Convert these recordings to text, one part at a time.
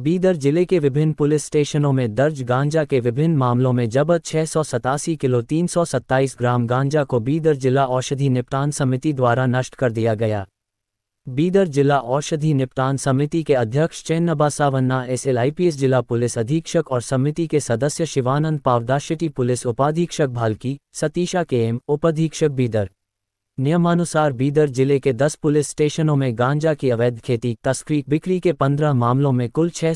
बीदर जिले के विभिन्न पुलिस स्टेशनों में दर्ज गांजा के विभिन्न मामलों में जबत छः किलो तीन ग्राम गांजा को बीदर जिला औषधि निपटान समिति द्वारा नष्ट कर दिया गया बीदर जिला औषधि निपटान समिति के अध्यक्ष चेन्नबा सावन्ना एस एल जिला पुलिस अधीक्षक और समिति के सदस्य शिवानंद पावदाशिटी पुलिस उपाधीक्षक भालकी सतीशा के एम उपाधीक्षक बीदर नियमानुसार बीदर जिले के 10 पुलिस स्टेशनों में गांजा की अवैध खेती तस्करी बिक्री के 15 मामलों में कुल छह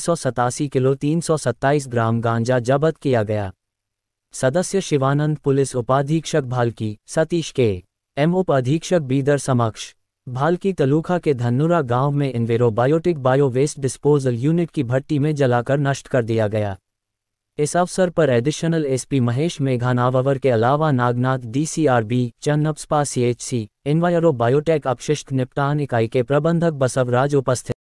किलो तीन ग्राम गांजा जब्त किया गया सदस्य शिवानंद पुलिस उपाधीक्षक भालकी सतीश के एम उप अधीक्षक बीदर समक्ष भालकी तलूखा के धन्नुरा गांव में enviro biotic bio waste disposal unit की भट्टी में जलाकर नष्ट कर दिया गया इस अवसर पर एडिशनल एसपी महेश मेघानावर के अलावा Nagnath DCRB Channapaspa CHC enviro biotech अपशिष्ट निपटान इकाई के प्रबंधक बसवराज उपस्थित